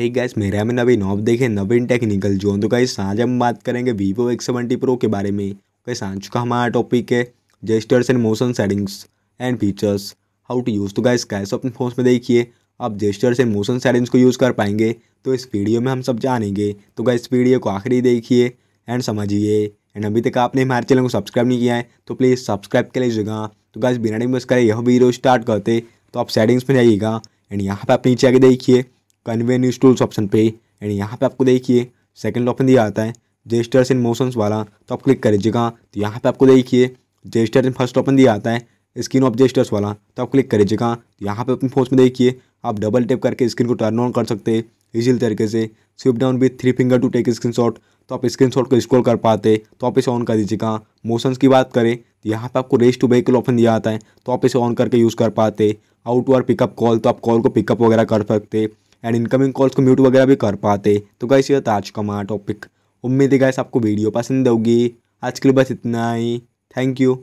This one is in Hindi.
एक गैस मेरा में नवीन आप देखें नवीन टेक्निकल जोन तो गाइस आज हम बात करेंगे वीवो एक्स सेवेंटी प्रो के बारे में कैसे आ का हमारा टॉपिक है gestures and motion settings and features how to use तो गाइस कैसे अपने फ़ोन में देखिए आप जेस्टर्स एंड मोशन सेटिंग्स को यूज़ कर पाएंगे तो इस वीडियो में हम सब जानेंगे तो गाइस वीडियो को आखिरी देखिए एंड समझिए एंड अभी तक आपने हमारे चैनल को सब्सक्राइब नहीं किया है तो प्लीज़ सब्सक्राइब कर लीजिएगा तो गाइस बिना नहीं बस करें यह वीडियो स्टार्ट करते तो आप सेटिंग्स में जाइएगा एंड यहाँ पर आप नीचे आगे देखिए कन्वेनियंस टूल्स ऑप्शन पे एंड यहाँ पे आपको देखिए सेकंड ऑप्शन दिया आता है जेस्टर्स इन मोशंस वाला तो आप क्लिक लीजिएगा तो यहाँ पे आपको देखिए जेस्टर इन फर्स्ट ऑप्शन दिया आता है स्क्रीन ऑफ जेस्टर्स वाला तो आप क्लिक करिएगा तो यहाँ पर अपनी फोन में देखिए आप डबल टेप करके स्क्रीन को टर्न ऑन कर सकते हैं इसी तरीके से swipe down with three finger to take screenshot तो आप स्क्रीन शॉट को स्क्रॉल कर पाते तो आप इसे ऑन कर दीजिएगा मोशंस की बात करें तो यहाँ पर आपको रेस टू व्हीकल ऑप्शन दिया आता है तो आप इसे ऑन करके यूज़ कर पाते auto or pickup call तो आप कॉल को पिकअप वगैरह कर सकते एंड इनकमिंग कॉल्स को म्यूट वगैरह भी कर पाते तो गाइस ये था आज का हमारा टॉपिक उम्मीद है गाइस आपको वीडियो पसंद होगी आज के लिए बस इतना ही थैंक यू